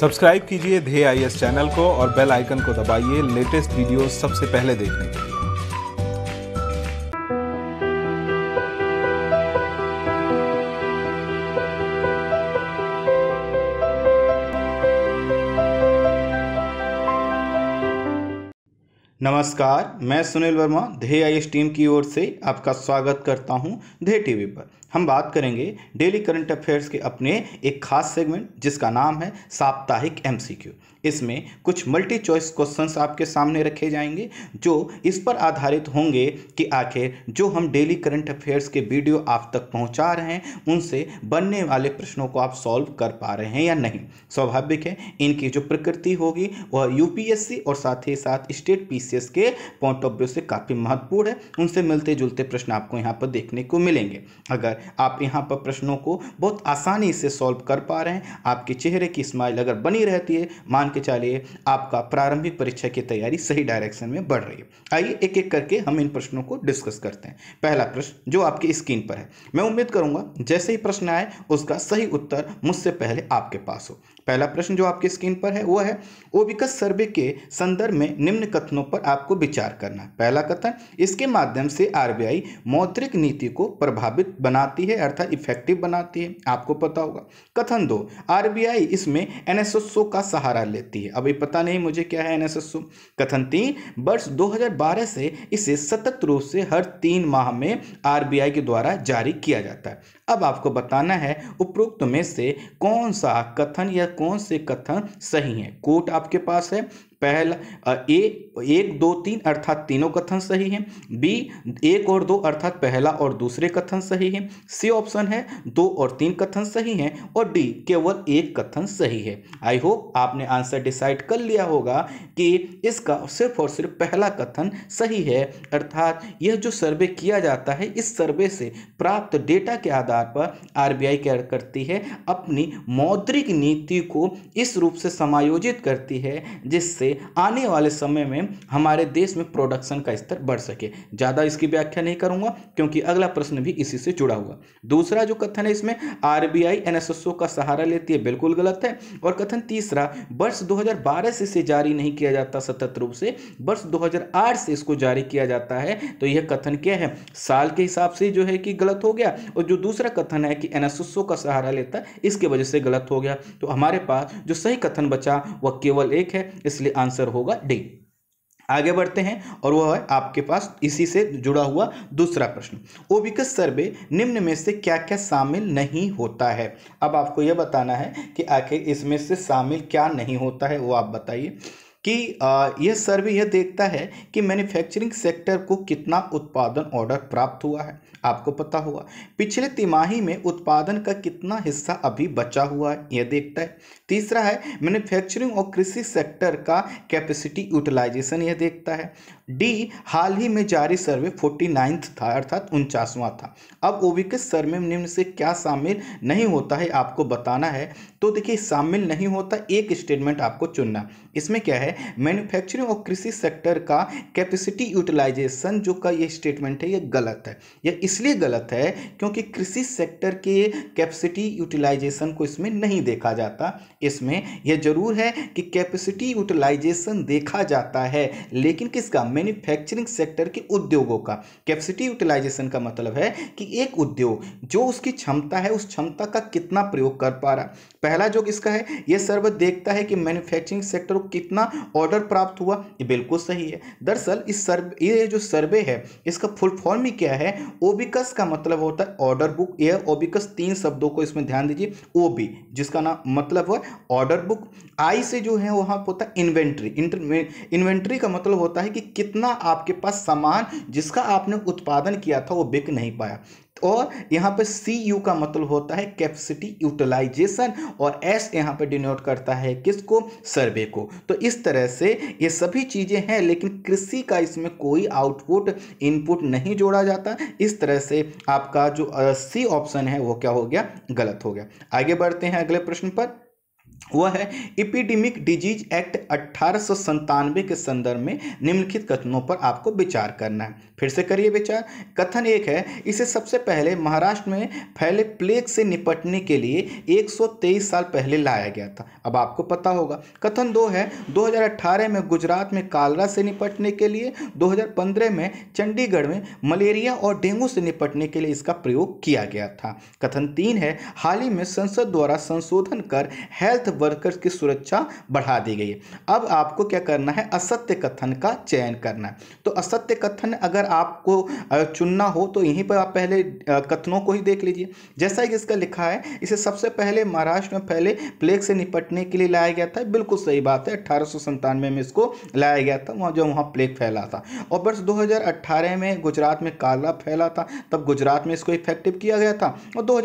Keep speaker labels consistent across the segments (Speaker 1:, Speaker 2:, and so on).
Speaker 1: subscribe कीजिए धे I S channel को और बेल आइकन को दबाइए लेटेस्ट वीडियो सबसे पहले देखने के लिए नमस्कार मैं सुनील वर्मा धे आई टीम की ओर से आपका स्वागत करता हूं धे टीवी पर हम बात करेंगे डेली करंट अफेयर्स के अपने एक खास सेगमेंट जिसका नाम है साप्ताहिक एमसीक्यू इसमें कुछ मल्टी चॉइस क्वेश्चंस आपके सामने रखे जाएंगे जो इस पर आधारित होंगे कि आखिर जो हम डेली करंट अफेयर्स के वीडियो आप तक पहुंचा रहे हैं उनसे बनने वाले प्रश्नों को आप सॉल्व कर पा रहे हैं या नहीं स्वाभाविक है इनकी जो प्रकृति होगी वह यू और साथ ही साथ स्टेट पी के पॉइंट ऑफ व्यू से काफ़ी महत्वपूर्ण है उनसे मिलते जुलते प्रश्न आपको यहाँ पर देखने को मिलेंगे अगर आप यहाँ पर प्रश्नों को बहुत आसानी से सॉल्व कर पा रहे हैं आपके चेहरे की स्माइल अगर बनी रहती है मान के चलिए आपका प्रारंभिक परीक्षा की तैयारी सही डायरेक्शन में बढ़ रही है आइए एक एक करके हम इन प्रश्नों को डिस्कस करते हैं पहला प्रश्न जो आपकी स्क्रीन पर है मैं उम्मीद करूंगा जैसे ही प्रश्न आए उसका सही उत्तर मुझसे पहले आपके पास हो पहला प्रश्न जो आपके स्क्रीन पर है वो है ओबिकस सर्वे के संदर्भ में निम्न कथनों पर आपको विचार करना पहला कथन इसके माध्यम से आरबीआई मौद्रिक नीति को प्रभावित बनाती है अर्थात इफेक्टिव बनाती है आपको पता होगा कथन दो आरबीआई इसमें एनएसएसओ का सहारा लेती है अभी पता नहीं मुझे क्या है एनएसएसओ कथन तीन वर्ष 2012 से इसे सतत रूप से हर तीन माह में आरबीआई के द्वारा जारी किया जाता है अब आपको बताना है उपरोक्त में से कौन सा कथन या कौन से कथन सही है कोट आपके पास है पहला ए एक दो तीन अर्थात तीनों कथन सही है बी एक और दो अर्थात पहला और दूसरे कथन सही है सी ऑप्शन है दो और तीन कथन सही हैं और डी केवल एक कथन सही है आई होप आपने आंसर डिसाइड कर लिया होगा कि इसका सिर्फ और सिर्फ पहला कथन सही है अर्थात यह जो सर्वे किया जाता है इस सर्वे से प्राप्त डेटा के आधार पर आर क्या करती है अपनी मौद्रिक नीति को इस रूप से समायोजित करती है जिससे आने वाले समय में में हमारे देश में प्रोडक्शन का स्तर बढ़ सके ज़्यादा इसकी व्याख्या नहीं करूँगा क्योंकि अगला प्रश्न भी इसी से जुड़ा हुआ दूसरा जो कथन है इसमें आर बी का सहारा लेती है बिल्कुल गलत है और कथन तीसरा वर्ष 2012 से इसे जारी नहीं किया जाता सतत रूप से वर्ष 2008 से इसको जारी किया जाता है तो यह कथन क्या है साल के हिसाब से जो है कि गलत हो गया और जो दूसरा कथन है कि एन का सहारा लेता है इसके वजह से गलत हो गया तो हमारे पास जो सही कथन बचा वह केवल एक है इसलिए आंसर होगा डी आगे बढ़ते हैं और वह है आपके पास इसी से जुड़ा हुआ दूसरा प्रश्न ओबिकस सर्वे निम्न में से क्या क्या शामिल नहीं होता है अब आपको यह बताना है कि आखिर इसमें से शामिल क्या नहीं होता है वो आप बताइए कि यह सर्वे यह देखता है कि मैन्युफैक्चरिंग सेक्टर को कितना उत्पादन ऑर्डर प्राप्त हुआ है आपको पता होगा पिछले तिमाही में उत्पादन का कितना हिस्सा अभी बचा हुआ है यह देखता है तीसरा है मैन्युफैक्चरिंग और कृषि सेक्टर का कैपेसिटी यूटिलाइजेशन यह देखता है डी हाल ही में जारी सर्वे फोर्टी नाइन्थ था अर्थात उनचासवां था अब ओबी के सर्वे में निम्न से क्या शामिल नहीं होता है आपको बताना है तो देखिए शामिल नहीं होता एक स्टेटमेंट आपको चुनना इसमें क्या है मैन्युफैक्चरिंग और कृषि सेक्टर का कैपेसिटी यूटिलाइजेशन जो का ये स्टेटमेंट है ये गलत है यह इसलिए गलत है क्योंकि कृषि सेक्टर के कैपेसिटी यूटिलाइजेशन को इसमें नहीं देखा जाता इसमें यह जरूर है कि कैपेसिटी यूटिलाइजेशन देखा जाता है लेकिन किसका मैन्युफैक्चरिंग सेक्टर के उद्योगों का कैपेसिटी यूटिलाइजेशन का मतलब है कि एक उद्योग जो उसकी क्षमता है उस क्षमता का कितना प्रयोग कर पा रहा पहला जो किसका है यह सर्व देखता है कि मैन्युफैक्चरिंग सेक्टर को कितना ऑर्डर प्राप्त हुआ ये बिल्कुल सही है दरअसल इस सर्वे ये जो सर्वे है इसका फुल फॉर्म ही क्या है ओबिकस का मतलब होता है ऑर्डर बुक यह ओबिकस तीन शब्दों को इसमें ध्यान दीजिए ओबी जिसका नाम मतलब हुआ ऑर्डर बुक आई से जो है वहाँ होता है इन्वेंट्री इन्वेंट्री का मतलब होता है कि कितना आपके पास सामान जिसका आपने उत्पादन किया था वो बिक नहीं पाया और यहाँ पर सी यू का मतलब होता है कैपेसिटी यूटिलाइजेशन और एस यहाँ पर डिनोट करता है किसको सर्वे को तो इस तरह से ये सभी चीज़ें हैं लेकिन कृषि का इसमें कोई आउटपुट इनपुट नहीं जोड़ा जाता इस तरह से आपका जो सी ऑप्शन है वो क्या हो गया गलत हो गया आगे बढ़ते हैं अगले प्रश्न पर वह है इपिडेमिक डिजीज एक्ट अट्ठारह के संदर्भ में निम्नलिखित कथनों पर आपको विचार करना है फिर से करिए विचार कथन एक है इसे सबसे पहले महाराष्ट्र में फैले प्लेग से निपटने के लिए 123 साल पहले लाया गया था अब आपको पता होगा कथन दो है 2018 में गुजरात में कालरा से निपटने के लिए 2015 में चंडीगढ़ में मलेरिया और डेंगू से निपटने के लिए इसका प्रयोग किया गया था कथन तीन है हाल ही में संसद द्वारा संशोधन कर हेल्थ हेल्थ वर्कर्स की सुरक्षा बढ़ा दी गई है अब आपको क्या करना है असत्य कथन का चयन करना है तो असत्य कथन अगर आपको चुनना हो तो यहीं पर आप पहले कथनों को ही देख लीजिए जैसा कि इसका लिखा है इसे सबसे पहले महाराष्ट्र में पहले प्लेग से निपटने के लिए लाया गया था बिल्कुल सही बात है अठारह में इसको लाया गया था वहाँ जो वहाँ प्लेग फैला था और वर्ष दो में गुजरात में काला फैला था तब गुजरात में इसको इफेक्टिव किया गया था और दो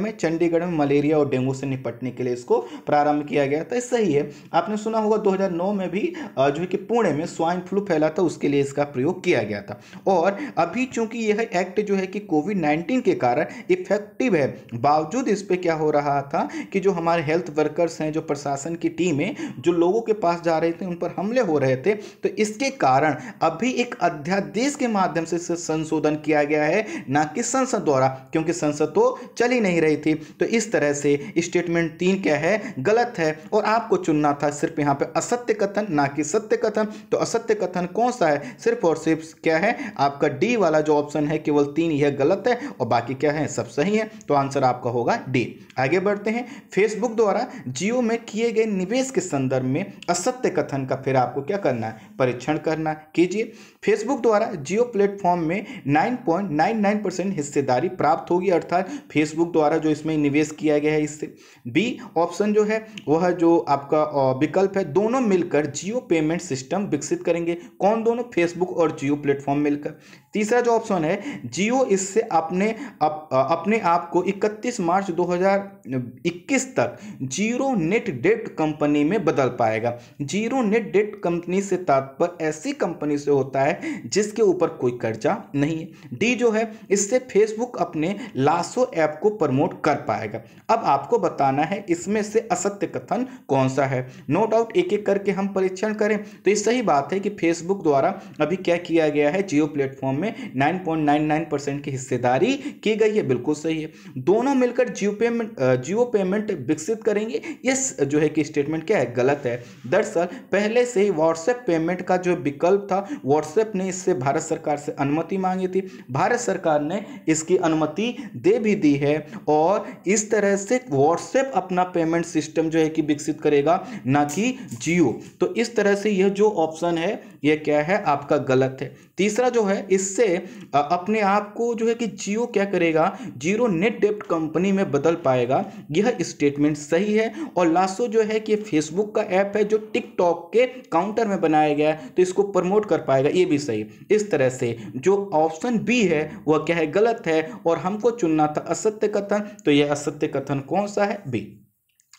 Speaker 1: में चंडीगढ़ में मलेरिया और डेंगू से निपटने के लिए इसको प्रारंभ प्रारंभ किया गया था तो सही है आपने सुना होगा 2009 में भी जो है कि पुणे में स्वाइन फ्लू फैला था उसके लिए इसका प्रयोग किया गया था और अभी चूंकि यह एक्ट जो है कि कोविड 19 के कारण इफेक्टिव है बावजूद इस पर क्या हो रहा था कि जो हमारे हेल्थ वर्कर्स हैं जो प्रशासन की टीम है जो लोगों के पास जा रहे थे उन पर हमले हो रहे थे तो इसके कारण अभी एक अध्यादेश के माध्यम से संशोधन किया गया है ना कि संसद द्वारा क्योंकि संसद तो चल ही नहीं रही थी तो इस तरह से स्टेटमेंट तीन क्या है गलत गलत है और आपको चुनना था सिर्फ यहाँ पे असत्य कथन ना कि सत्य कथन तो असत्य कथन कौन सा है सिर्फ और सिर्फ क्या है आपका डी वाला जो ऑप्शन है केवल तीन यह गलत है और बाकी क्या है सब सही है तो आंसर आपका होगा डी आगे बढ़ते हैं फेसबुक द्वारा जियो में किए गए निवेश के संदर्भ में असत्य कथन का फिर आपको क्या करना है परीक्षण करना कीजिए फेसबुक द्वारा जियो प्लेटफॉर्म में 9.99 परसेंट हिस्सेदारी प्राप्त होगी अर्थात फेसबुक द्वारा जो इसमें निवेश किया गया है इससे बी ऑप्शन जो है वह जो आपका विकल्प है दोनों मिलकर जियो पेमेंट सिस्टम विकसित करेंगे कौन दोनों फेसबुक और जियो प्लेटफॉर्म मिलकर तीसरा जो ऑप्शन है जियो इससे अपने अप, अपने आप को 31 मार्च 2021 तक जीरो नेट डेट कंपनी में बदल पाएगा जीरो नेट डेट कंपनी से तात्पर्य ऐसी कंपनी से होता है जिसके ऊपर कोई कर्जा नहीं है डी जो है इससे फेसबुक अपने लासो ऐप को प्रमोट कर पाएगा अब आपको बताना है इसमें से असत सत्य कथन कौन सा है नो डाउट एक एक करके हम परीक्षण करें तो ये सही बात है कि फेसबुक द्वारा अभी क्या किया गया है जियो प्लेटफॉर्म में 9.99 परसेंट की हिस्सेदारी की गई है बिल्कुल सही है दोनों मिलकर जियो पेमेंट जियो पेमेंट विकसित करेंगे यस जो है कि स्टेटमेंट क्या है गलत है दरअसल पहले से ही व्हाट्सएप पेमेंट का जो विकल्प था व्हाट्सएप ने इससे भारत सरकार से अनुमति मांगी थी भारत सरकार ने इसकी अनुमति दे भी दी है और इस तरह से व्हाट्सएप अपना पेमेंट सिस्टम सिस्टम जो है कि विकसित करेगा ना कि जियो तो इस तरह से यह जो ऑप्शन है यह क्या है आपका गलत है तीसरा जो है इससे अपने आप को जो है कि जियो क्या करेगा जीरो नेट डेप्ट कंपनी में बदल पाएगा यह स्टेटमेंट सही है और लास्टो जो है कि फेसबुक का ऐप है जो टिकटॉक के काउंटर में बनाया गया है तो इसको प्रमोट कर पाएगा ये भी सही इस तरह से जो ऑप्शन बी है वह क्या है गलत है और हमको चुनना था असत्य कथन तो यह असत्य कथन कौन सा है बी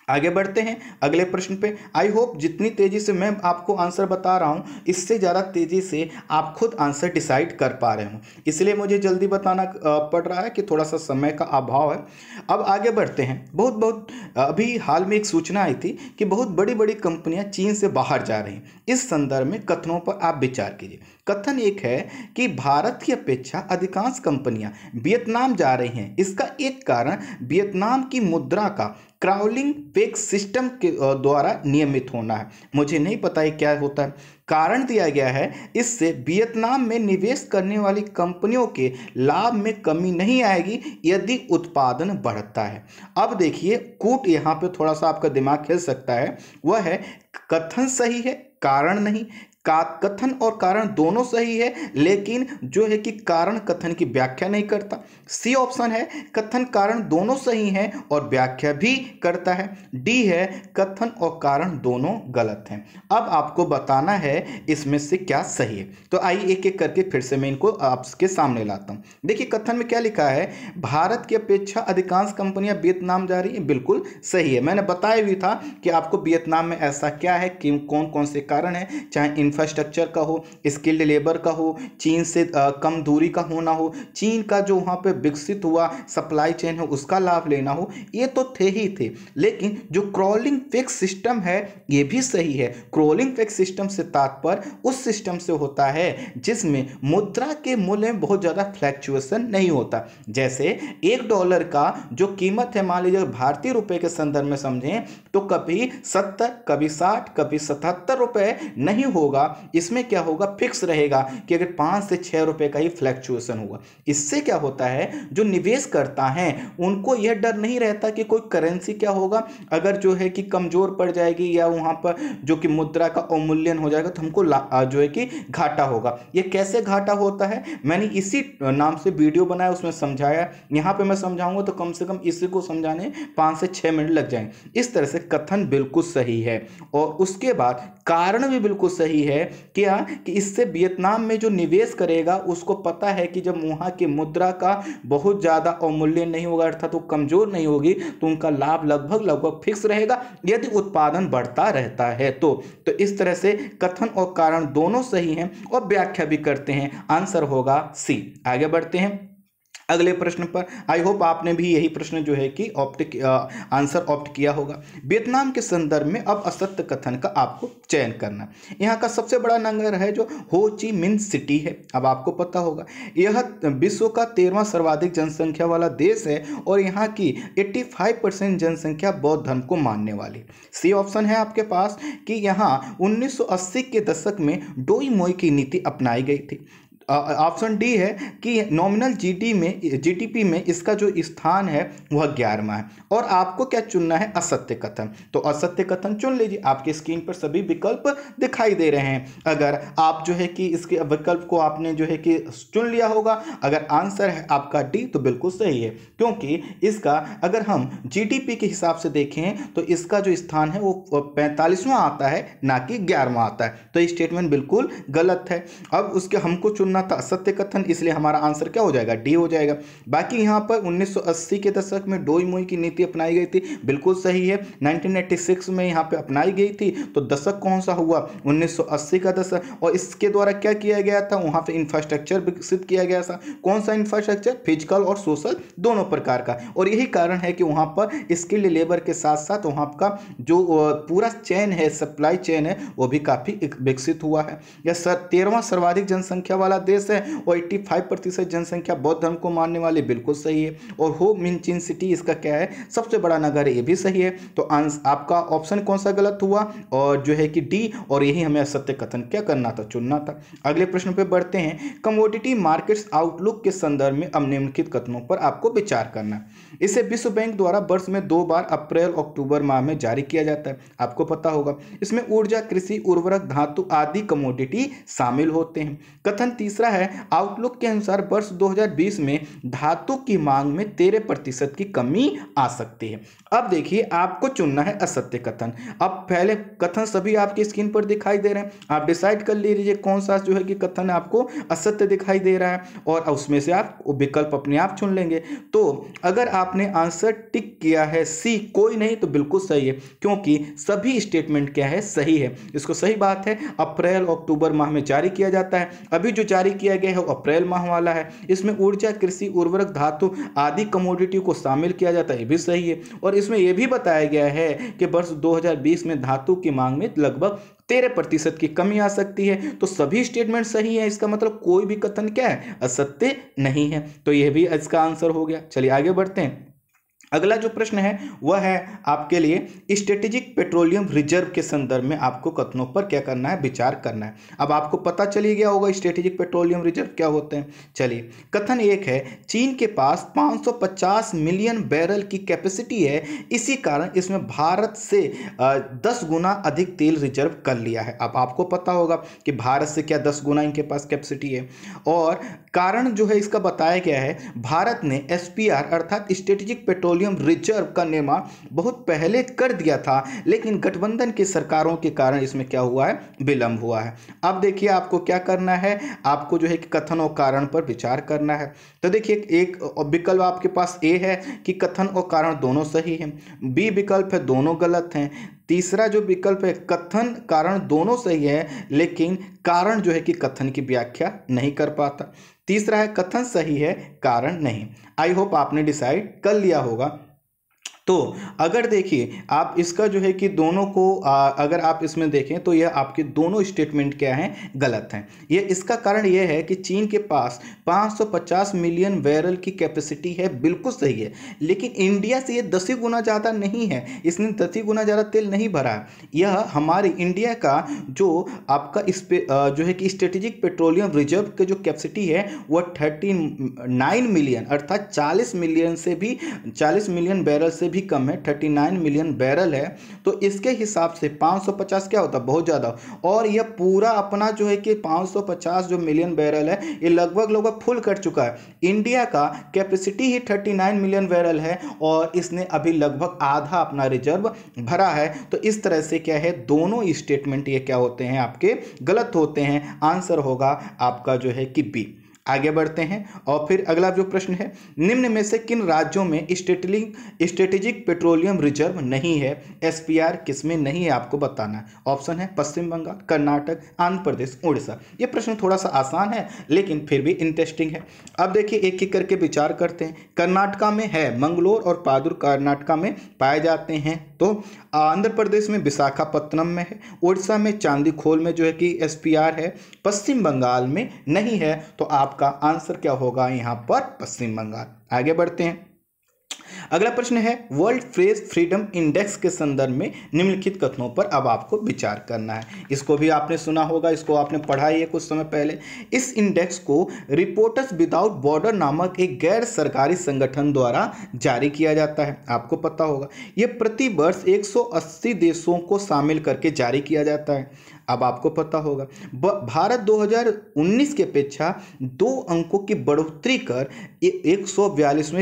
Speaker 1: आगे बढ़ते हैं अगले प्रश्न पे आई होप जितनी तेज़ी से मैं आपको आंसर बता रहा हूँ इससे ज़्यादा तेज़ी से आप खुद आंसर डिसाइड कर पा रहे हो इसलिए मुझे जल्दी बताना पड़ रहा है कि थोड़ा सा समय का अभाव है अब आगे बढ़ते हैं बहुत बहुत अभी हाल में एक सूचना आई थी कि बहुत बड़ी बड़ी कंपनियाँ चीन से बाहर जा रही हैं इस संदर्भ में कथनों पर आप विचार कीजिए कथन एक है कि भारत की अपेक्षा अधिकांश कंपनियाँ वियतनाम जा रही हैं इसका एक कारण वियतनाम की मुद्रा का क्राउलिंग वेग सिस्टम के द्वारा नियमित होना है मुझे नहीं पता है क्या होता है कारण दिया गया है इससे वियतनाम में निवेश करने वाली कंपनियों के लाभ में कमी नहीं आएगी यदि उत्पादन बढ़ता है अब देखिए कूट यहाँ पे थोड़ा सा आपका दिमाग खेल सकता है वह है कथन सही है कारण नहीं का कथन और कारण दोनों सही है लेकिन जो है कि कारण कथन की व्याख्या नहीं करता सी ऑप्शन है कथन कारण दोनों सही हैं और व्याख्या भी करता है डी है कथन और कारण दोनों गलत हैं अब आपको बताना है इसमें से क्या सही है तो आइए एक एक करके फिर से मैं इनको आपके सामने लाता हूँ देखिए कथन में क्या लिखा है भारत की अपेक्षा अधिकांश कंपनियां वियतनाम जा रही हैं बिल्कुल सही है मैंने बताया भी था कि आपको वियतनाम में ऐसा क्या है कि कौन कौन से कारण है चाहे इंफ्रास्ट्रक्चर का हो स्किल्ड लेबर का हो चीन से कम दूरी का होना हो चीन का जो वहाँ पे विकसित हुआ सप्लाई चेन है उसका लाभ लेना हो ये तो थे ही थे लेकिन जो क्रॉलिंग फिक्स सिस्टम है ये भी सही है क्रॉलिंग फिक्स सिस्टम से तात्पर्य उस सिस्टम से होता है जिसमें मुद्रा के मूल्य में बहुत ज़्यादा फ्लैक्चुएसन नहीं होता जैसे एक डॉलर का जो कीमत है मान लीजिए भारतीय रुपये के संदर्भ में समझें तो कभी सत्तर कभी साठ कभी सतहत्तर रुपये नहीं होगा होगा इसमें क्या होगा फिक्स रहेगा कि अगर पाँच से छः रुपये का ही फ्लैक्चुएसन हुआ इससे क्या होता है जो निवेश करता है उनको यह डर नहीं रहता कि कोई करेंसी क्या होगा अगर जो है कि कमज़ोर पड़ जाएगी या वहाँ पर जो कि मुद्रा का अवमूल्यन हो जाएगा तो हमको जो है कि घाटा होगा ये कैसे घाटा होता है मैंने इसी नाम से वीडियो बनाया उसमें समझाया यहाँ पर मैं समझाऊंगा तो कम से कम इसी को समझाने पाँच से छः मिनट लग जाएंगे इस तरह से कथन बिल्कुल सही है और उसके बाद कारण भी बिल्कुल सही है है क्या हाँ, कि इससे वियतनाम में जो निवेश करेगा उसको पता है कि जब वहाँ की मुद्रा का बहुत ज़्यादा अवमूल्य नहीं होगा अर्थात वो कमज़ोर नहीं होगी तो उनका लाभ लगभग लगभग फिक्स रहेगा यदि उत्पादन बढ़ता रहता है तो तो इस तरह से कथन और कारण दोनों सही हैं और व्याख्या भी करते हैं आंसर होगा सी आगे बढ़ते हैं अगले प्रश्न पर आई होप आपने भी यही प्रश्न जो है कि ऑप्ट आंसर ऑप्ट किया होगा वियतनाम के संदर्भ में अब असत्य कथन का आपको चयन करना यहाँ का सबसे बड़ा नगर है जो हो ची मिन सिटी है अब आपको पता होगा यह विश्व का तेरहवा सर्वाधिक जनसंख्या वाला देश है और यहाँ की 85 परसेंट जनसंख्या बौद्ध धर्म को मानने वाली सी ऑप्शन है आपके पास कि यहाँ उन्नीस के दशक में डोई मोई की नीति अपनाई गई थी ऑप्शन डी है कि नॉमिनल जीडी में जीटीपी में इसका जो स्थान है वह ग्यारहवा है और आपको क्या चुनना है असत्य कथन तो असत्य कथन चुन लीजिए आपके स्क्रीन पर सभी विकल्प दिखाई दे रहे हैं अगर आप जो है कि इसके विकल्प को आपने जो है कि चुन लिया होगा अगर आंसर है आपका डी तो बिल्कुल सही है क्योंकि इसका अगर हम जी के हिसाब से देखें तो इसका जो स्थान है वो पैंतालीसवां आता है ना कि ग्यारहवा आता है तो स्टेटमेंट बिल्कुल गलत है अब उसके हमको चुनना सुनना था सत्य कथन इसलिए हमारा आंसर क्या हो जाएगा डी हो जाएगा बाकी यहाँ पर 1980 के दशक में डोई मोई की नीति अपनाई गई थी बिल्कुल सही है 1986 में यहाँ पे अपनाई गई थी तो दशक कौन सा हुआ 1980 का दशक और इसके द्वारा क्या किया गया था वहाँ पे इंफ्रास्ट्रक्चर विकसित किया गया था कौन सा इंफ्रास्ट्रक्चर फिजिकल और सोशल दोनों प्रकार का और यही कारण है कि वहाँ पर स्किल्ड लेबर के साथ साथ वहाँ का जो पूरा चैन है सप्लाई चैन है वो भी काफ़ी विकसित हुआ है यह तेरहवा सर्वाधिक जनसंख्या वाला देश है और एट्टी फाइव प्रतिशत जनसंख्या बौद्ध धर्म को मानने वाले बिल्कुल सही है और हो मिनचिन सिटी इसका क्या है सबसे बड़ा नगर है ये भी सही है तो आंस आपका ऑप्शन कौन सा गलत हुआ और जो है कि डी और यही हमें सत्य कथन क्या करना था चुनना था अगले प्रश्न पर बढ़ते हैं कमोडिटी मार्केट्स आउटलुक के संदर्भ में अब निम्नलिखित कथनों पर आपको विचार करना इसे विश्व बैंक द्वारा वर्ष में दो बार अप्रैल अक्टूबर माह में जारी किया जाता है आपको पता होगा इसमें ऊर्जा कृषि उर्वरक धातु आदि कमोडिटी शामिल होते हैं कथन तीस तीसरा है आउटलुक के अनुसार वर्ष 2020 में धातु की मांग में तेरह प्रतिशत की कमी आ सकती है अब देखिए आपको चुनना है असत्य कथन अब पहले कथन सभी आपकी स्क्रीन पर दिखाई दे रहे हैं आप डिसाइड कर लीजिए कौन सा जो है कि कथन आपको असत्य दिखाई दे रहा है और उसमें से आप विकल्प अपने आप चुन लेंगे तो अगर आपने आंसर टिक किया है सी कोई नहीं तो बिल्कुल सही है क्योंकि सभी स्टेटमेंट क्या है सही है इसको सही बात है अप्रैल अक्टूबर माह में जारी किया जाता है अभी जो जारी जारी किया गया है वो अप्रैल माह वाला है इसमें ऊर्जा कृषि उर्वरक धातु आदि कमोडिटी को शामिल किया जाता है ये भी सही है और इसमें यह भी बताया गया है कि वर्ष 2020 में धातु की मांग में लगभग तेरह प्रतिशत की कमी आ सकती है तो सभी स्टेटमेंट सही है इसका मतलब कोई भी कथन क्या है असत्य नहीं है तो यह भी इसका आंसर हो गया चलिए आगे बढ़ते हैं अगला जो प्रश्न है वह है आपके लिए स्ट्रेटेजिक पेट्रोलियम रिजर्व के संदर्भ में आपको कथनों पर क्या करना है विचार करना है अब आपको पता चल गया होगा स्ट्रेटेजिक पेट्रोलियम रिजर्व क्या होते हैं चलिए कथन एक है चीन के पास 550 मिलियन बैरल की कैपेसिटी है इसी कारण इसमें भारत से दस गुना अधिक तेल रिजर्व कर लिया है अब आपको पता होगा कि भारत से क्या दस गुना इनके पास कैपेसिटी है और कारण जो है इसका बताया गया है भारत ने एस अर्थात स्ट्रेटेजिक पेट्रोल पेट्रोलियम रिजर्व का निर्माण बहुत पहले कर दिया था लेकिन गठबंधन की सरकारों के कारण इसमें क्या हुआ है विलंब हुआ है अब देखिए आपको क्या करना है आपको जो है कि कथन और कारण पर विचार करना है तो देखिए एक विकल्प आपके पास ए है कि कथन और कारण दोनों सही हैं बी विकल्प है दोनों गलत हैं तीसरा जो विकल्प है कथन कारण दोनों सही है लेकिन कारण जो है कि कथन की व्याख्या नहीं कर पाता तीसरा है कथन सही है कारण नहीं आई होप आपने डिसाइड कर लिया होगा तो अगर देखिए आप इसका जो है कि दोनों को आ, अगर आप इसमें देखें तो यह आपके दोनों स्टेटमेंट क्या हैं गलत हैं यह इसका कारण यह है कि चीन के पास 550 मिलियन बैरल की कैपेसिटी है बिल्कुल सही है लेकिन इंडिया से यह दसी गुना ज़्यादा नहीं है इसने दस गुना ज़्यादा तेल नहीं भरा यह हमारे इंडिया का जो आपका इस पे जो है कि स्ट्रेटेजिक पेट्रोलियम रिजर्व की जो कैपेसिटी है वह थर्टी नाइन मिलियन अर्थात चालीस मिलियन से भी चालीस मिलियन बैरल से भी कम है 39 मिलियन बैरल है तो इसके हिसाब से 550 क्या होता है बहुत ज़्यादा और यह पूरा अपना जो है कि 550 जो मिलियन बैरल है ये लगभग लगभग फुल कर चुका है इंडिया का कैपेसिटी ही 39 मिलियन बैरल है और इसने अभी लगभग आधा अपना रिजर्व भरा है तो इस तरह से क्या है दोनों स्टेटमेंट ये क्या होते हैं आपके गलत होते हैं आंसर होगा आपका जो है कि बी आगे बढ़ते हैं और फिर अगला जो प्रश्न है निम्न में से किन राज्यों में स्टेटलिंग स्ट्रेटेजिक पेट्रोलियम रिजर्व नहीं है एसपीआर किसमें नहीं है आपको बताना है ऑप्शन है पश्चिम बंगाल कर्नाटक आंध्र प्रदेश उड़ीसा ये प्रश्न थोड़ा सा आसान है लेकिन फिर भी इंटरेस्टिंग है अब देखिए एक एक करके विचार करते हैं कर्नाटका में है मंगलोर और पादुर कर्नाटका में पाए जाते हैं तो आंध्र प्रदेश में विशाखापत्तनम में है उड़ीसा में चांदीखोल में जो है कि एस है पश्चिम बंगाल में नहीं है तो आपका आंसर क्या होगा यहाँ पर पश्चिम बंगाल आगे बढ़ते हैं अगला प्रश्न है वर्ल्ड प्रेस फ्रीडम इंडेक्स के संदर्भ में निम्नलिखित कथनों पर अब आपको विचार करना है इसको भी आपने सुना होगा इसको आपने पढ़ा ही है कुछ समय पहले इस इंडेक्स को रिपोर्टर्स विदाउट बॉर्डर नामक एक गैर सरकारी संगठन द्वारा जारी किया जाता है आपको पता होगा ये प्रति वर्ष 180 देशों को शामिल करके जारी किया जाता है अब आपको पता होगा भारत 2019 के अपेक्षा दो अंकों की बढ़ोतरी कर एक सौ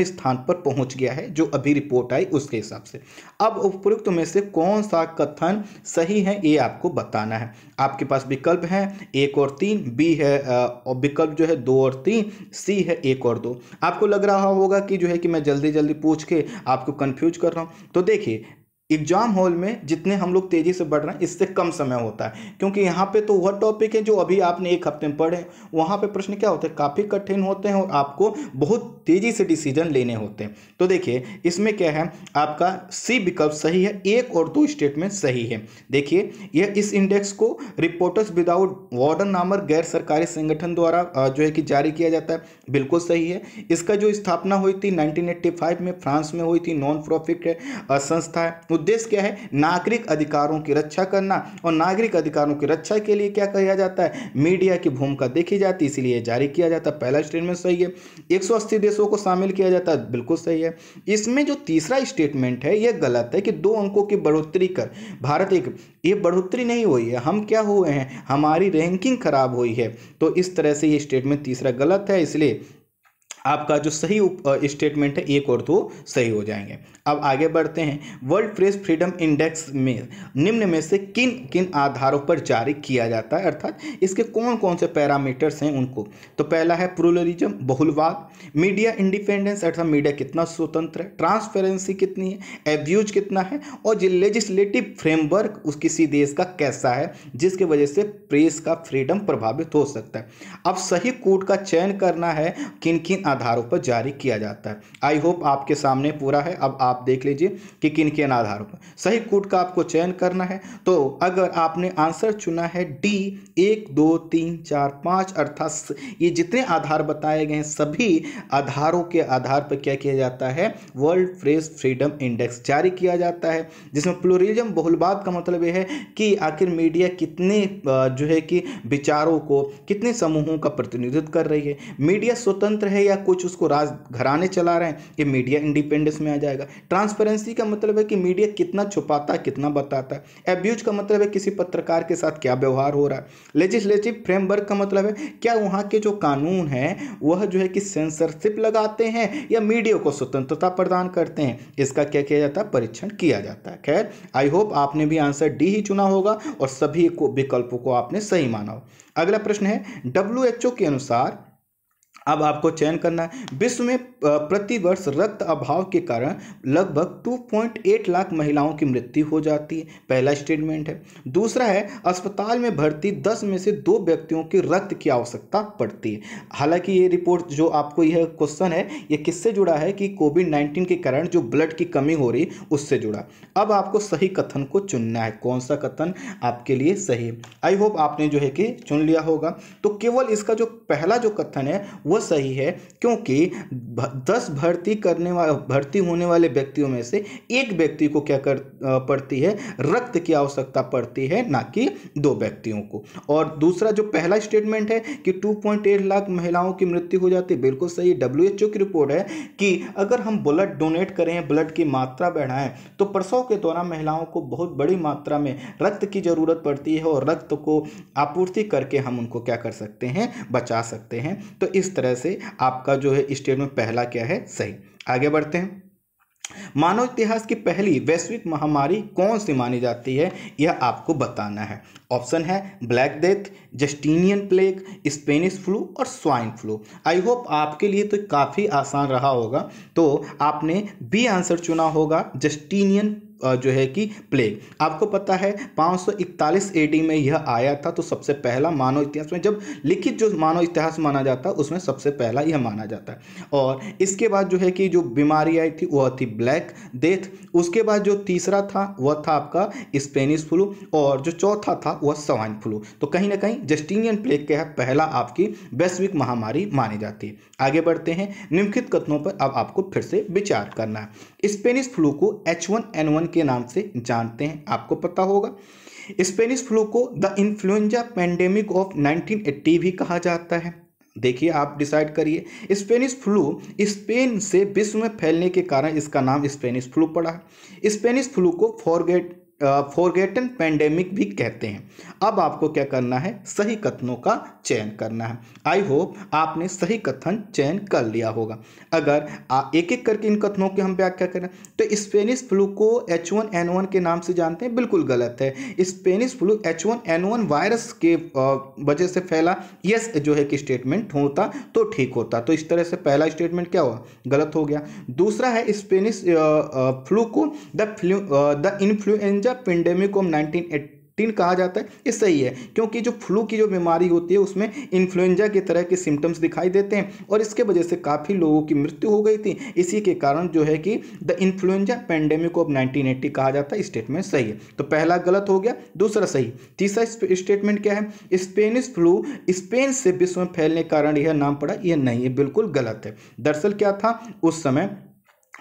Speaker 1: स्थान पर पहुंच गया है जो अभी रिपोर्ट आई उसके हिसाब से अब उपयुक्त में से कौन सा कथन सही है ये आपको बताना है आपके पास विकल्प हैं एक और तीन बी है और विकल्प जो है दो और तीन सी है एक और दो आपको लग रहा होगा कि जो है कि मैं जल्दी जल्दी पूछ के आपको कन्फ्यूज कर रहा हूँ तो देखिए एग्जाम हॉल में जितने हम लोग तेज़ी से बढ़ रहे हैं इससे कम समय होता है क्योंकि यहाँ पे तो वह टॉपिक है जो अभी आपने एक हफ्ते में पढ़े वहाँ पे प्रश्न क्या होते हैं काफ़ी कठिन होते हैं और आपको बहुत तेज़ी से डिसीजन लेने होते हैं तो देखिए इसमें क्या है आपका सी विकल्प सही है एक और दो स्टेटमेंट सही है देखिए यह इस इंडेक्स को रिपोर्टर्स विदाउट वार्डन नामर गैर सरकारी संगठन द्वारा जो है कि जारी किया जाता है बिल्कुल सही है इसका जो स्थापना हुई थी नाइनटीन में फ्रांस में हुई थी नॉन प्रॉफिट संस्था है उद्देश्य क्या है नागरिक अधिकारों की रक्षा करना और नागरिक अधिकारों की रक्षा के लिए क्या किया जाता है मीडिया की भूमिका देखी जाती है इसलिए जारी किया जाता है पहला स्टेटमेंट सही है एक देशों को शामिल किया जाता है बिल्कुल सही है इसमें जो तीसरा स्टेटमेंट है यह गलत है कि दो अंकों की बढ़ोतरी कर भारत एक ये बढ़ोतरी नहीं हुई है हम क्या हुए हैं हमारी रैंकिंग खराब हुई है तो इस तरह से ये स्टेटमेंट तीसरा गलत है इसलिए आपका जो सही स्टेटमेंट है एक और दो सही हो जाएंगे अब आगे बढ़ते हैं वर्ल्ड प्रेस फ्रीडम इंडेक्स में निम्न में से किन किन आधारों पर जारी किया जाता है अर्थात इसके कौन कौन से पैरामीटर्स हैं उनको तो पहला है प्रोलरिज्म बहुलवाद मीडिया इंडिपेंडेंस अर्थात मीडिया कितना स्वतंत्र है ट्रांसपेरेंसी कितनी है एब्यूज कितना है और लेजिस्लेटिव फ्रेमवर्क उस किसी देश का कैसा है जिसकी वजह से प्रेस का फ्रीडम प्रभावित हो सकता है अब सही कूट का चयन करना है किन किन आधारों पर जारी किया जाता है आई होप आपके सामने पूरा है अब आप देख लीजिए कि किन किन आधारों पर सही कूट का आपको चयन करना है तो अगर आपने आंसर चुना है डी एक दो तीन चार पाँच अर्थात ये जितने आधार बताए गए हैं सभी आधारों के आधार पर क्या किया जाता है वर्ल्ड प्रेस फ्रीडम इंडेक्स जारी किया जाता है जिसमें प्लोरिज्म बहुलवाद का मतलब यह है कि आखिर मीडिया कितने जो है कि विचारों को कितने समूहों का प्रतिनिधित्व कर रही है मीडिया स्वतंत्र है या कुछ उसको राज घराने चला रहे हैं ये मीडिया इंडिपेंडेंस में आ जाएगा ट्रांसपेरेंसी का मतलब है कि मीडिया कितना छुपाता है कितना बताता है एब्यूज का मतलब है किसी पत्रकार के साथ क्या व्यवहार हो रहा है लेजिस्लेटिव फ्रेमवर्क का मतलब है क्या वहाँ के जो कानून हैं वह जो है कि सेंसरशिप लगाते हैं या मीडिया को स्वतंत्रता प्रदान करते हैं इसका क्या किया जाता है परीक्षण किया जाता है खैर आई होप आपने भी आंसर डी ही चुना होगा और सभी को विकल्पों को आपने सही माना हो अगला प्रश्न है डब्ल्यू के अनुसार अब आपको चयन करना है विश्व में प्रतिवर्ष रक्त अभाव के कारण लगभग 2.8 लाख महिलाओं की मृत्यु हो जाती है पहला स्टेटमेंट है दूसरा है अस्पताल में भर्ती 10 में से दो व्यक्तियों के रक्त की आवश्यकता पड़ती है हालांकि ये रिपोर्ट जो आपको यह क्वेश्चन है ये किससे जुड़ा है कि कोविड नाइन्टीन के कारण जो ब्लड की कमी हो रही उससे जुड़ा अब आपको सही कथन को चुनना है कौन सा कथन आपके लिए सही आई होप आपने जो है कि चुन लिया होगा तो केवल इसका जो पहला जो कथन है वो वो सही है क्योंकि दस भर्ती करने वाले भर्ती होने वाले व्यक्तियों में से एक व्यक्ति को क्या कर पड़ती है रक्त की आवश्यकता पड़ती है ना कि दो व्यक्तियों को और दूसरा जो पहला स्टेटमेंट है कि 2.8 लाख महिलाओं की मृत्यु हो जाती है बिल्कुल सही डब्ल्यू की रिपोर्ट है कि अगर हम ब्लड डोनेट करें ब्लड की मात्रा बढ़ाएं तो प्रसव के दौरान महिलाओं को बहुत बड़ी मात्रा में रक्त की ज़रूरत पड़ती है और रक्त को आपूर्ति करके हम उनको क्या कर सकते हैं बचा सकते हैं तो इस तरह तरह से आपका जो है स्टेटमेंट पहला क्या है सही आगे बढ़ते हैं मानव इतिहास की पहली वैश्विक महामारी कौन सी मानी जाती है यह आपको बताना है ऑप्शन है black death Justinian plague Spanish flu और स्वाइन फ्लू आई होप आपके लिए तो काफ़ी आसान रहा होगा तो आपने बी आंसर चुना होगा जस्टीनियन जो है कि प्लेग आपको पता है 541 एडी में यह आया था तो सबसे पहला मानव इतिहास में जब लिखित जो मानव इतिहास माना जाता है उसमें सबसे पहला यह माना जाता है और इसके बाद जो है कि जो बीमारी आई थी वह थी ब्लैक डेथ उसके बाद जो तीसरा था वह था आपका स्पेनिश फ्लू और जो चौथा था वह सवाइन फ्लू तो कहीं ना कहीं जस्टिनियन प्लेग के पहला आपकी वैश्विक महामारी मानी जाती है आगे बढ़ते हैं निम्नलिखित कथनों पर अब आपको फिर से विचार करना है स्पेनिश फ्लू को H1N1 के नाम से जानते हैं आपको पता होगा स्पेनिश फ्लू को द इन्फ्लुएंजा पेंडेमिक ऑफ 1980 भी कहा जाता है देखिए आप डिसाइड करिए स्पेनिश फ्लू स्पेन से विश्व में फैलने के कारण इसका नाम स्पेनिश फ्लू पड़ा है स्पेनिश फ्लू को फॉरगेट फोरगेटन पेंडेमिक भी कहते हैं अब आपको क्या करना है सही कथनों का चयन करना है आई होप आपने सही कथन चयन कर लिया होगा अगर एक एक करके इन कथनों की हम व्याख्या करें तो स्पेनिश फ्लू को एच वन एन वन के नाम से जानते हैं बिल्कुल गलत है Spanish flu H one N one virus के वजह से फैला यस जो है कि स्टेटमेंट होता तो ठीक होता तो इस तरह से पहला स्टेटमेंट क्या हुआ गलत हो गया दूसरा है स्पेनिश फ्लू को the flu the influenza pandemic of nineteen teen कहा जाता है ये सही है क्योंकि जो फ्लू की जो बीमारी होती है उसमें इन्फ्लुएंजा की तरह के सिम्टम्स दिखाई देते हैं और इसके वजह से काफ़ी लोगों की मृत्यु हो गई थी इसी के कारण जो है कि द इन्फ्लुएंजा पेंडेमिक ऑफ 1980 कहा जाता है स्टेटमेंट सही है तो पहला गलत हो गया दूसरा सही तीसरा स्टेटमेंट क्या है स्पेनिश फ्लू स्पेन से विश्व में फैलने के कारण यह नाम पड़ा यह नहीं है बिल्कुल गलत है दरअसल क्या था उस समय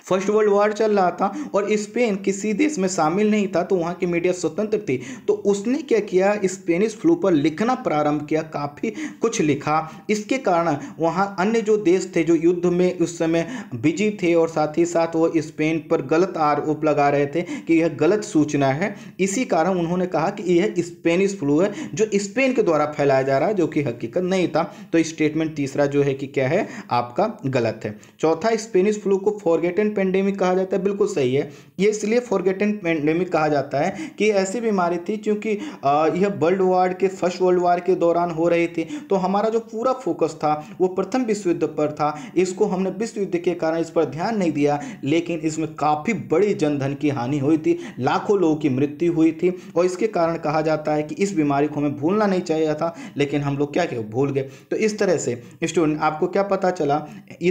Speaker 1: फर्स्ट वर्ल्ड वॉर चल रहा था और स्पेन किसी देश में शामिल नहीं था तो वहाँ की मीडिया स्वतंत्र थी तो उसने क्या किया स्पेनिश फ्लू पर लिखना प्रारंभ किया काफ़ी कुछ लिखा इसके कारण वहाँ अन्य जो देश थे जो युद्ध में उस समय बिजी थे और साथ ही साथ वो स्पेन पर गलत आरोप लगा रहे थे कि यह गलत सूचना है इसी कारण उन्होंने कहा कि यह स्पेनिश फ्लू है जो स्पेन के द्वारा फैलाया जा रहा है जो कि हकीकत नहीं था तो स्टेटमेंट तीसरा जो है कि क्या है आपका गलत है चौथा स्पेनिश फ्लू को फॉरगेटन पेंडेमिक कहा जाता है बिल्कुल सही है ये इसलिए फॉरगेटन पेंडेमिक कहा जाता है कि ऐसी बीमारी थी क्योंकि यह वर्ल्ड वार के फर्स्ट वर्ल्ड वार के दौरान हो रही थी तो हमारा जो पूरा फोकस था वो प्रथम विश्व युद्ध पर था इसको हमने विश्व युद्ध के कारण इस पर ध्यान नहीं दिया लेकिन इसमें काफ़ी बड़ी जनधन की हानि हुई थी लाखों लोगों की मृत्यु हुई थी और इसके कारण कहा जाता है कि इस बीमारी को हमें भूलना नहीं चाहिए था लेकिन हम लोग क्या क्या भूल गए तो इस तरह से स्टूडेंट आपको क्या पता चला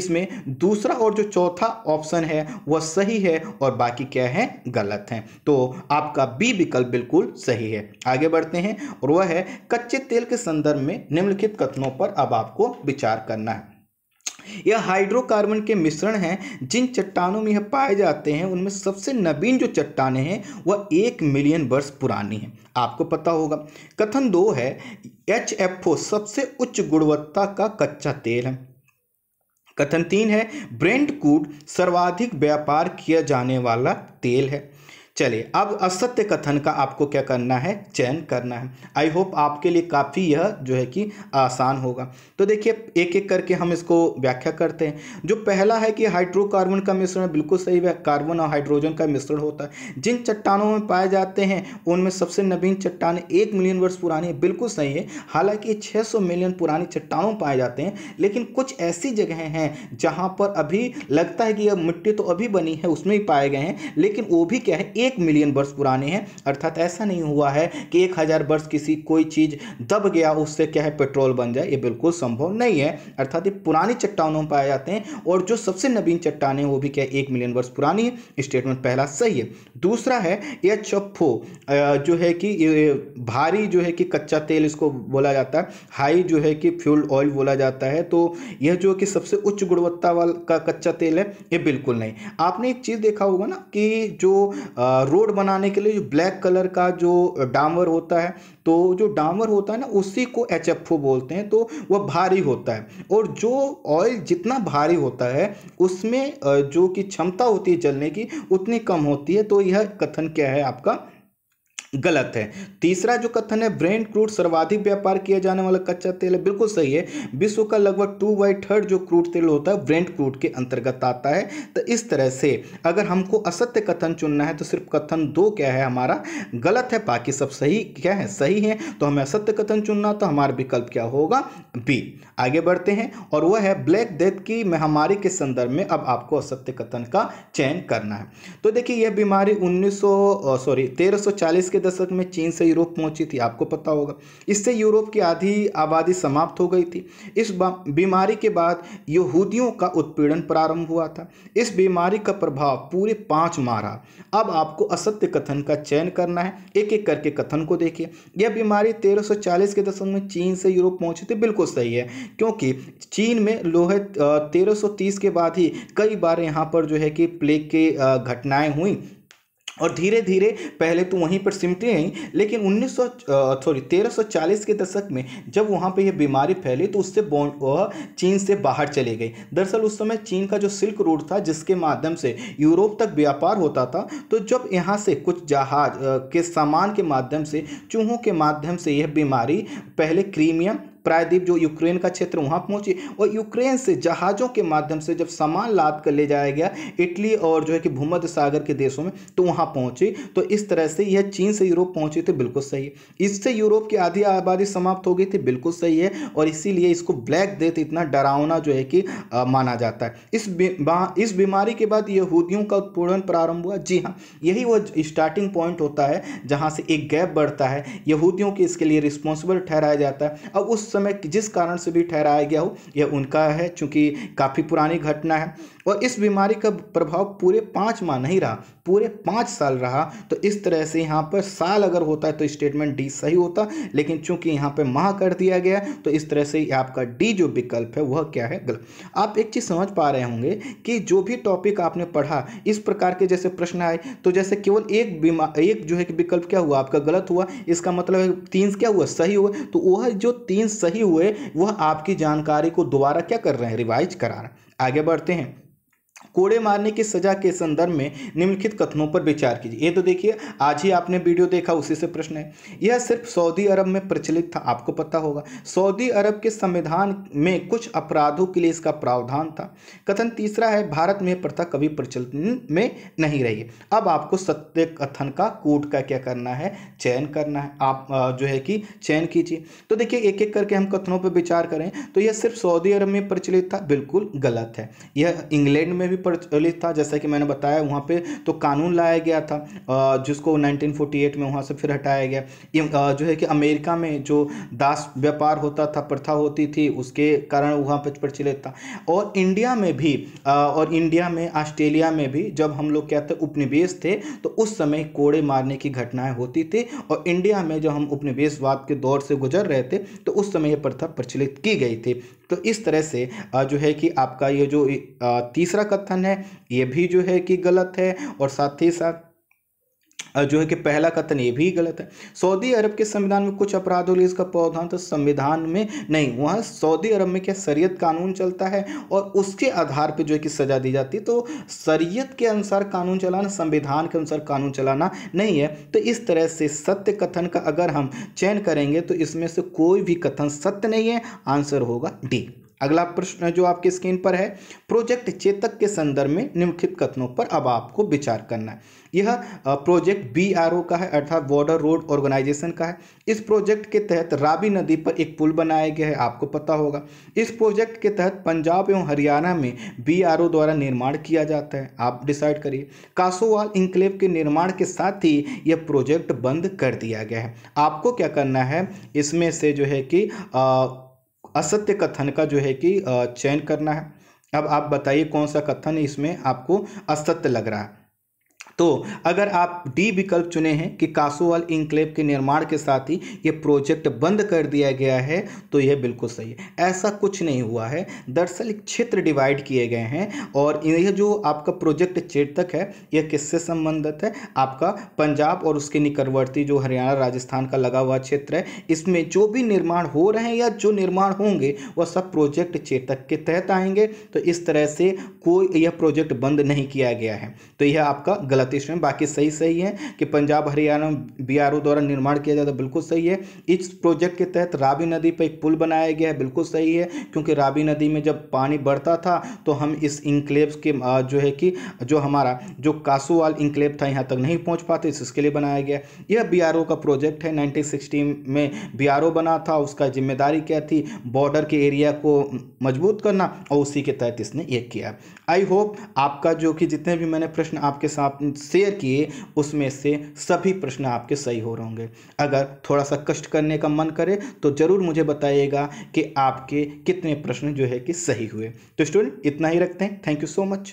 Speaker 1: इसमें दूसरा और जो चौथा ऑप्शन है वह सही है और बाकी क्या है गलत है तो आपका बी विकल्प बिल्कुल सही है आगे बढ़ते हैं और वह है कच्चे तेल के संदर्भ में निम्नलिखित कथनों पर अब आपको विचार करना है यह हाइड्रोकार्बन के मिश्रण हैं जिन चट्टानों में यह पाए जाते हैं उनमें सबसे नवीन जो चट्टानें हैं वह एक मिलियन वर्ष पुरानी हैं आपको पता होगा कथन दो है एच सबसे उच्च गुणवत्ता का कच्चा तेल है कथन तीन है ब्रेंड कूड सर्वाधिक व्यापार किया जाने वाला तेल है चलिए अब असत्य कथन का आपको क्या करना है चयन करना है आई होप आपके लिए काफ़ी यह जो है कि आसान होगा तो देखिए एक एक करके हम इसको व्याख्या करते हैं जो पहला है कि हाइड्रोकार्बन का मिश्रण बिल्कुल सही है कार्बन और हाइड्रोजन का मिश्रण होता है जिन चट्टानों में पाए जाते हैं उनमें सबसे नवीन चट्टान एक मिलियन वर्ष पुरानी है बिल्कुल सही है हालांकि छः मिलियन पुरानी चट्टानों पाए जाते हैं लेकिन कुछ ऐसी जगह हैं जहाँ पर अभी लगता है कि यह मिट्टी तो अभी बनी है उसमें भी पाए गए हैं लेकिन वो भी क्या है एक मिलियन वर्ष पुराने हैं अर्थात ऐसा नहीं हुआ है कि एक हज़ार वर्ष किसी कोई चीज़ दब गया उससे क्या है पेट्रोल बन जाए ये बिल्कुल संभव नहीं है अर्थात ये पुरानी चट्टानों में पाए जाते हैं और जो सबसे नवीन चट्टान है वो भी क्या है एक मिलियन वर्ष पुरानी है स्टेटमेंट पहला सही है दूसरा है यह एफ जो है कि भारी जो है कि कच्चा तेल इसको बोला जाता है हाई जो है कि फ्यूल ऑयल बोला जाता है तो यह जो कि सबसे उच्च गुणवत्ता वाला का कच्चा तेल है ये बिल्कुल नहीं आपने एक चीज़ देखा होगा ना कि जो आ, रोड बनाने के लिए जो ब्लैक कलर का जो डामर होता है तो जो डामर होता है ना उसी को एच बोलते हैं तो वह भारी होता है और जो ऑयल जितना भारी होता है उसमें जो कि क्षमता होती है जलने की उतनी कम होती है तो यह कथन क्या है आपका गलत है तीसरा जो कथन है ब्रेंड क्रूड सर्वाधिक व्यापार किया जाने वाला कच्चा तेल है बिल्कुल सही है विश्व का लगभग टू बाई थर्ड जो क्रूड तेल होता है ब्रेंड क्रूड के अंतर्गत आता है तो इस तरह से अगर हमको असत्य कथन चुनना है तो सिर्फ कथन दो क्या है हमारा गलत है बाकी सब सही क्या है सही है तो हमें असत्य कथन चुनना तो हमारा विकल्प क्या होगा बी आगे बढ़ते हैं और वह है ब्लैक डेथ की महामारी के संदर्भ में अब आपको असत्य कथन का चयन करना है तो देखिए यह बीमारी 1900 सॉरी 1340 के दशक में चीन से यूरोप पहुंची थी आपको पता होगा इससे यूरोप की आधी आबादी समाप्त हो गई थी इस बीमारी के बाद यहूदियों का उत्पीड़न प्रारंभ हुआ था इस बीमारी का प्रभाव पूरे पाँच माह रहा अब आपको असत्य कथन का चयन करना है एक एक करके कथन को देखिए यह बीमारी तेरह के दशक में चीन से यूरोप पहुँची थी बिल्कुल सही है क्योंकि चीन में लोहे 1330 के बाद ही कई बार यहाँ पर जो है कि प्लेग की घटनाएं हुई और धीरे धीरे पहले तो वहीं पर सिमटे आई लेकिन उन्नीस सॉरी 1340 के दशक में जब वहाँ पे यह बीमारी फैली तो उससे वह चीन से बाहर चली गई दरअसल उस समय चीन का जो सिल्क रूट था जिसके माध्यम से यूरोप तक व्यापार होता था तो जब यहाँ से कुछ जहाज के सामान के माध्यम से चूहों के माध्यम से यह बीमारी पहले क्रीमियम प्रायद्वीप जो यूक्रेन का क्षेत्र वहाँ पहुँची और यूक्रेन से जहाज़ों के माध्यम से जब सामान लाद कर ले जाया गया इटली और जो है कि भूमध्य सागर के देशों में तो वहाँ पहुँची तो इस तरह से यह चीन से यूरोप पहुँची थी बिल्कुल सही है इससे यूरोप की आधी आबादी समाप्त हो गई थी बिल्कुल सही है और इसीलिए इसको ब्लैक डेथ इतना डरावना जो है कि आ, माना जाता है इस इस बीमारी के बाद यहूदियों का उत्पूर्ण प्रारंभ हुआ जी हाँ यही वो स्टार्टिंग पॉइंट होता है जहाँ से एक गैप बढ़ता है यहूदियों के इसके लिए रिस्पॉन्सिबल ठहराया जाता है अब उस समय जिस कारण से भी ठहराया गया हो यह उनका है चूंकि काफ़ी पुरानी घटना है और इस बीमारी का प्रभाव पूरे पाँच माह नहीं रहा पूरे पाँच साल रहा तो इस तरह से यहाँ पर साल अगर होता है तो स्टेटमेंट डी सही होता लेकिन चूंकि यहाँ पर माह कर दिया गया तो इस तरह से आपका डी जो विकल्प है वह क्या है गलत आप एक चीज़ समझ पा रहे होंगे कि जो भी टॉपिक आपने पढ़ा इस प्रकार के जैसे प्रश्न आए तो जैसे केवल एक बीमा एक जो है कि विकल्प क्या हुआ आपका गलत हुआ इसका मतलब है तीन क्या हुआ सही हुआ तो वह जो तीन सही हुए वह आपकी जानकारी को दोबारा क्या कर रहे हैं रिवाइज करा रहे हैं आगे बढ़ते हैं कोड़े मारने की सजा के संदर्भ में निम्नलिखित कथनों पर विचार कीजिए ये तो देखिए आज ही आपने वीडियो देखा उसी से प्रश्न है यह सिर्फ सऊदी अरब में प्रचलित था आपको पता होगा सऊदी अरब के संविधान में कुछ अपराधों के लिए इसका प्रावधान था कथन तीसरा है भारत में प्रथा कभी प्रचलित में नहीं रही अब आपको सत्य कथन का कोट का क्या करना है चयन करना है आप जो है कि चयन कीजिए तो देखिए एक एक करके हम कथनों पर विचार करें तो यह सिर्फ सऊदी अरब में प्रचलित था बिल्कुल गलत है यह इंग्लैंड में भी प्रचलित था जैसा कि मैंने बताया वहाँ पे तो कानून लाया गया था जिसको 1948 में वहाँ से फिर हटाया गया जो है कि अमेरिका में जो दास व्यापार होता था प्रथा होती थी उसके कारण वहाँ पर प्रचलित था और इंडिया में भी और इंडिया में ऑस्ट्रेलिया में भी जब हम लोग कहते उपनिवेश थे तो उस समय कोड़े मारने की घटनाएँ होती थी और इंडिया में जब हम उपनिवेशवाद के दौर से गुजर रहे थे तो उस समय यह प्रथा प्रचलित की गई थी तो इस तरह से जो है कि आपका ये जो तीसरा कथन है ये भी जो है कि गलत है और साथ ही साथ जो है कि पहला कथन ये भी गलत है सऊदी अरब के संविधान में कुछ अपराधों लिए इसका प्रावधान तो संविधान में नहीं वहाँ सऊदी अरब में क्या शरीयत कानून चलता है और उसके आधार पर जो है कि सज़ा दी जाती है तो शरीयत के अनुसार कानून चलाना संविधान के अनुसार कानून चलाना नहीं है तो इस तरह से सत्य कथन का अगर हम चयन करेंगे तो इसमें से कोई भी कथन सत्य नहीं है आंसर होगा डी अगला प्रश्न जो आपके स्क्रीन पर है प्रोजेक्ट चेतक के संदर्भ में निम्नलिखित कथनों पर अब आपको विचार करना है यह प्रोजेक्ट बी का है अर्थात बॉर्डर रोड ऑर्गेनाइजेशन का है इस प्रोजेक्ट के तहत रावी नदी पर एक पुल बनाया गया है आपको पता होगा इस प्रोजेक्ट के तहत पंजाब एवं हरियाणा में बी द्वारा निर्माण किया जाता है आप डिसाइड करिए कासोवाल इंक्लेव के निर्माण के साथ ही यह प्रोजेक्ट बंद कर दिया गया है आपको क्या करना है इसमें से जो है कि आ, असत्य कथन का जो है कि चयन करना है अब आप बताइए कौन सा कथन इसमें आपको असत्य लग रहा है तो अगर आप डी विकल्प चुने हैं कि कासोवाल इंक्लेव के निर्माण के साथ ही ये प्रोजेक्ट बंद कर दिया गया है तो यह बिल्कुल सही है ऐसा कुछ नहीं हुआ है दरअसल क्षेत्र डिवाइड किए गए हैं और यह जो आपका प्रोजेक्ट चेतक है यह किससे संबंधित है आपका पंजाब और उसके निकटवर्ती जो हरियाणा राजस्थान का लगा हुआ क्षेत्र है इसमें जो भी निर्माण हो रहे हैं या जो निर्माण होंगे वह सब प्रोजेक्ट चेतक के तहत आएंगे तो इस तरह से कोई यह प्रोजेक्ट बंद नहीं किया गया है तो यह आपका गलत गलत इसमें बाकी सही सही है कि पंजाब हरियाणा बी द्वारा निर्माण किया जाता है तो बिल्कुल सही है इस प्रोजेक्ट के तहत रावी नदी पर एक पुल बनाया गया है बिल्कुल सही है क्योंकि रावी नदी में जब पानी बढ़ता था तो हम इस इंक्लेव के जो है कि जो हमारा जो कासूवाल इंक्लेव था यहाँ तक नहीं पहुँच पाते तो इसके लिए बनाया गया यह बी का प्रोजेक्ट है नाइनटीन में बी बना था उसका जिम्मेदारी क्या थी बॉर्डर के एरिया को मजबूत करना और उसी के तहत इसने ये किया आई होप आपका जो कि जितने भी मैंने प्रश्न आपके साथ शेयर किए उसमें से सभी प्रश्न आपके सही हो रहे होंगे अगर थोड़ा सा कष्ट करने का मन करे तो ज़रूर मुझे बताइएगा कि आपके कितने प्रश्न जो है कि सही हुए तो स्टूडेंट इतना ही रखते हैं थैंक यू सो मच